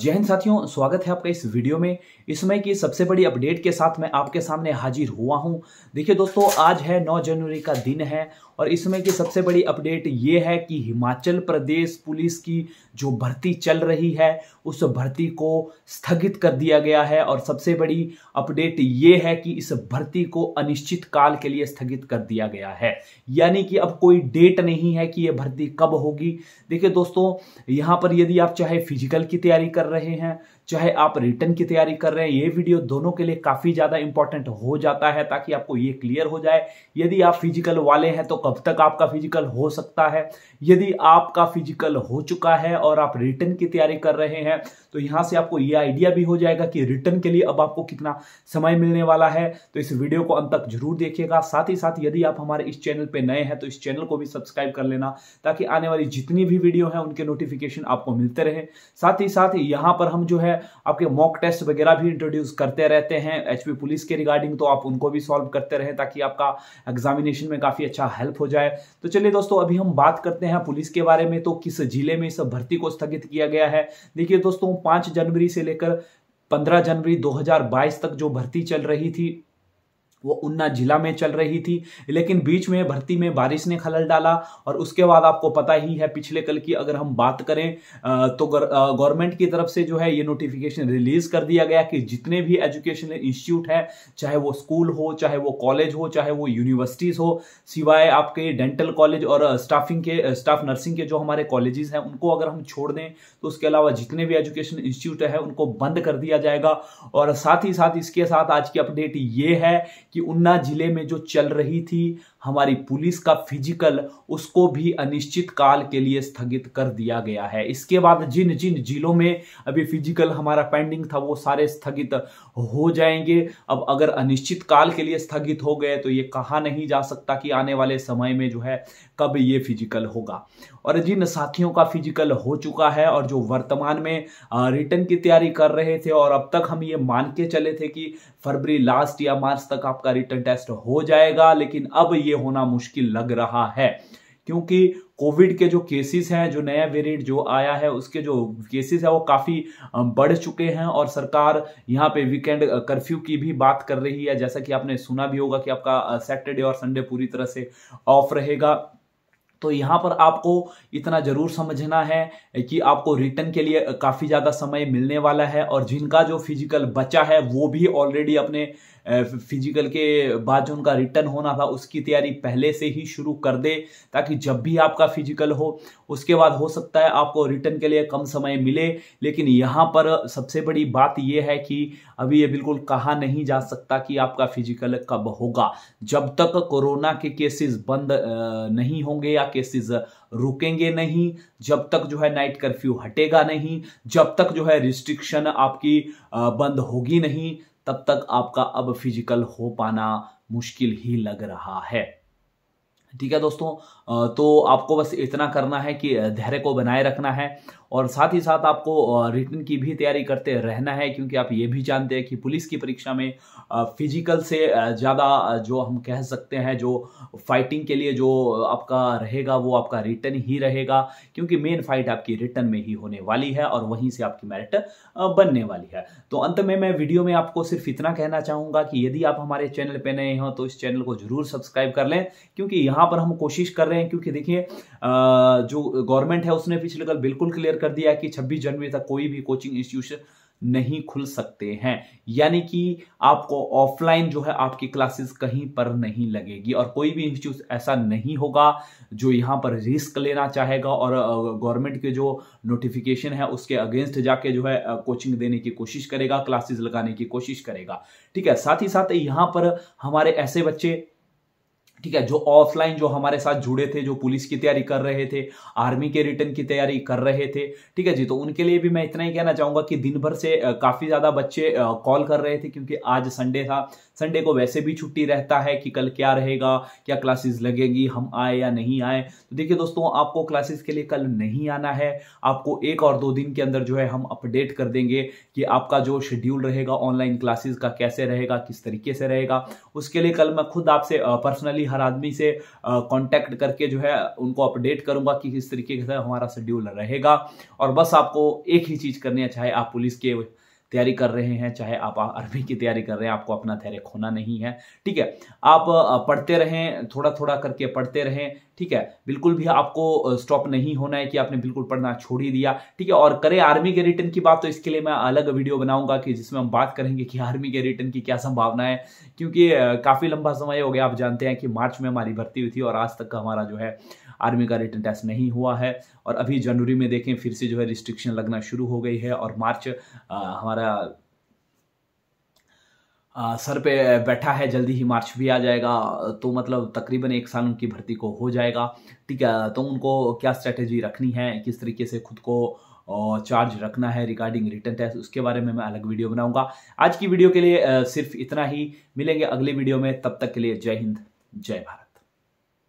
जय हिंद साथियों स्वागत है आपका इस वीडियो में इस समय की सबसे बड़ी अपडेट के साथ मैं आपके सामने हाजिर हुआ हूं देखिए दोस्तों आज है 9 जनवरी का दिन है और इसमें की सबसे बड़ी अपडेट ये है कि हिमाचल प्रदेश पुलिस की जो भर्ती चल रही है उस भर्ती को स्थगित कर दिया गया है और सबसे बड़ी अपडेट ये है कि इस भर्ती को अनिश्चित काल के लिए स्थगित कर दिया गया है यानी कि अब कोई डेट नहीं है कि यह भर्ती कब होगी देखिए दोस्तों यहाँ पर यदि आप चाहे फिजिकल की तैयारी कर रहे हैं चाहे आप रिटर्न की तैयारी कर रहे हैं ये वीडियो दोनों के लिए काफ़ी ज़्यादा इंपॉर्टेंट हो जाता है ताकि आपको ये क्लियर हो जाए यदि आप फिजिकल वाले हैं तो कब तक आपका फिजिकल हो सकता है यदि आपका फिजिकल हो चुका है और आप रिटर्न की तैयारी कर रहे हैं तो यहाँ से आपको ये आइडिया भी हो जाएगा कि रिटर्न के लिए अब आपको कितना समय मिलने वाला है तो इस वीडियो को अंत तक जरूर देखिएगा साथ ही साथ यदि आप हमारे इस चैनल पर नए हैं तो इस चैनल को भी सब्सक्राइब कर लेना ताकि आने वाली जितनी भी वीडियो है उनके नोटिफिकेशन आपको मिलते रहे साथ ही साथ यहाँ पर हम जो है आपके मॉक टेस्ट वगैरह भी इंट्रोड्यूस करते रहते हैं एच पुलिस के रिगार्डिंग तो आप उनको भी सॉल्व करते रहें ताकि आपका एग्जामिनेशन में काफ़ी अच्छा हेल्प हो जाए तो चलिए दोस्तों अभी हम बात करते हैं पुलिस के बारे में तो किस जिले में इस भर्ती को स्थगित किया गया है देखिए दोस्तों पाँच जनवरी से लेकर 15 जनवरी 2022 तक जो भर्ती चल रही थी वो उन्ना जिला में चल रही थी लेकिन बीच में भर्ती में बारिश ने खलल डाला और उसके बाद आपको पता ही है पिछले कल की अगर हम बात करें तो गवर्नमेंट की तरफ से जो है ये नोटिफिकेशन रिलीज कर दिया गया कि जितने भी एजुकेशनल इंस्टीट्यूट है चाहे वो स्कूल हो चाहे वो कॉलेज हो चाहे वो यूनिवर्सिटीज हो सिवाय आपके डेंटल कॉलेज और स्टाफिंग के स्टाफ नर्सिंग के जो हमारे कॉलेजेस हैं उनको अगर हम छोड़ दें तो उसके अलावा जितने भी एजुकेशन इंस्टीट्यूट है उनको बंद कर दिया जाएगा और साथ ही साथ इसके साथ आज की अपडेट ये है कि उन्ना जिले में जो चल रही थी हमारी पुलिस का फिजिकल उसको भी अनिश्चित काल के लिए स्थगित कर दिया गया है इसके बाद जिन जिन जिलों में अभी फिजिकल हमारा पेंडिंग था वो सारे स्थगित हो जाएंगे अब अगर अनिश्चित काल के लिए स्थगित हो गए तो ये कहा नहीं जा सकता कि आने वाले समय में जो है कब ये फिजिकल होगा और जिन साथियों का फिजिकल हो चुका है और जो वर्तमान में रिटर्न की तैयारी कर रहे थे और अब तक हम ये मान के चले थे कि फरवरी लास्ट या मार्च तक आपका आपका रिटर्न टेस्ट हो जाएगा लेकिन अब ये होना मुश्किल लग रहा है क्योंकि कोविड के जो केसेस हैं जो नया वेरिएंट जो आया है उसके जो केसेस है वो काफ़ी बढ़ चुके हैं और सरकार यहाँ पे वीकेंड कर्फ्यू की भी बात कर रही है जैसा कि आपने सुना भी होगा कि आपका सैटरडे और संडे पूरी तरह से ऑफ रहेगा तो यहाँ पर आपको इतना ज़रूर समझना है कि आपको रिटर्न के लिए काफ़ी ज़्यादा समय मिलने वाला है और जिनका जो फिजिकल बचा है वो भी ऑलरेडी अपने फिजिकल के बाद जो उनका रिटर्न होना था उसकी तैयारी पहले से ही शुरू कर दे ताकि जब भी आपका फिजिकल हो उसके बाद हो सकता है आपको रिटर्न के लिए कम समय मिले लेकिन यहाँ पर सबसे बड़ी बात यह है कि अभी ये बिल्कुल कहा नहीं जा सकता कि आपका फिजिकल कब होगा जब तक कोरोना के केसेस बंद नहीं होंगे या केसेस रुकेंगे नहीं जब तक जो है नाइट कर्फ्यू हटेगा नहीं जब तक जो है रिस्ट्रिक्शन आपकी बंद होगी नहीं तब तक आपका अब फिजिकल हो पाना मुश्किल ही लग रहा है ठीक है दोस्तों तो आपको बस इतना करना है कि धैर्य को बनाए रखना है और साथ ही साथ आपको रिटर्न की भी तैयारी करते रहना है क्योंकि आप ये भी जानते हैं कि पुलिस की परीक्षा में फिजिकल से ज़्यादा जो हम कह सकते हैं जो फाइटिंग के लिए जो आपका रहेगा वो आपका रिटर्न ही रहेगा क्योंकि मेन फाइट आपकी रिटर्न में ही होने वाली है और वहीं से आपकी मेरिट बनने वाली है तो अंत में मैं वीडियो में आपको सिर्फ इतना कहना चाहूँगा कि यदि आप हमारे चैनल पर नए हों तो इस चैनल को जरूर सब्सक्राइब कर लें क्योंकि यहाँ पर हम कोशिश कर रहे हैं क्योंकि देखिए जो गवर्नमेंट है उसने पिछले कल बिल्कुल क्लियर क्लियर कर दिया कि 26 जनवरी तक कोई भी कोचिंग इंस्टीट्यूशन नहीं खुल सकते हैं यानी कि आपको ऑफलाइन जो है आपकी क्लासेस कहीं पर नहीं लगेगी और कोई भी इंस्टीट्यूट ऐसा नहीं होगा जो यहाँ पर रिस्क लेना चाहेगा और गवर्नमेंट के जो नोटिफिकेशन है उसके अगेंस्ट जाके जो है कोचिंग देने की कोशिश करेगा क्लासेस लगाने की कोशिश करेगा ठीक है साथ ही साथ यहाँ पर हमारे ऐसे बच्चे ठीक है जो ऑफलाइन जो हमारे साथ जुड़े थे जो पुलिस की तैयारी कर रहे थे आर्मी के रिटर्न की तैयारी कर रहे थे ठीक है जी तो उनके लिए भी मैं इतना ही कहना चाहूंगा कि दिन भर से काफी ज्यादा बच्चे कॉल कर रहे थे क्योंकि आज संडे था संडे को वैसे भी छुट्टी रहता है कि कल क्या रहेगा क्या क्लासेस लगेगी हम आए या नहीं आए तो देखिए दोस्तों आपको क्लासेस के लिए कल नहीं आना है आपको एक और दो दिन के अंदर जो है हम अपडेट कर देंगे कि आपका जो शेड्यूल रहेगा ऑनलाइन क्लासेस का कैसे रहेगा किस तरीके से रहेगा उसके लिए कल मैं खुद आपसे पर्सनली हर आदमी से कॉन्टैक्ट करके जो है उनको अपडेट करूंगा कि किस तरीके से हमारा शेड्यूल रहेगा और बस आपको एक ही चीज़ करनी है चाहे आप पुलिस के तैयारी कर रहे हैं चाहे आप आर्मी की तैयारी कर रहे हैं आपको अपना धैर्य खोना नहीं है ठीक है आप पढ़ते रहें थोड़ा थोड़ा करके पढ़ते रहें ठीक है बिल्कुल भी आपको स्टॉप नहीं होना है कि आपने बिल्कुल पढ़ना छोड़ ही दिया ठीक है और करें आर्मी के रिटर्न की बात तो इसके लिए मैं अलग वीडियो बनाऊंगा कि जिसमें हम बात करेंगे कि आर्मी के रिटर्न की क्या संभावना है क्योंकि काफ़ी लंबा समय हो गया आप जानते हैं कि मार्च में हमारी भर्ती हुई थी और आज तक का हमारा जो है आर्मी का रिटर्न टेस्ट नहीं हुआ है और अभी जनवरी में देखें फिर से जो है रिस्ट्रिक्शन लगना शुरू हो गई है और मार्च आ, हमारा आ, सर पे बैठा है जल्दी ही मार्च भी आ जाएगा तो मतलब तकरीबन एक साल उनकी भर्ती को हो जाएगा ठीक है तो उनको क्या स्ट्रेटेजी रखनी है किस तरीके से खुद को और चार्ज रखना है रिगार्डिंग रिटर्न टेस्ट उसके बारे में मैं अलग वीडियो बनाऊंगा आज की वीडियो के लिए सिर्फ इतना ही मिलेंगे अगले वीडियो में तब तक के लिए जय हिंद जय भारत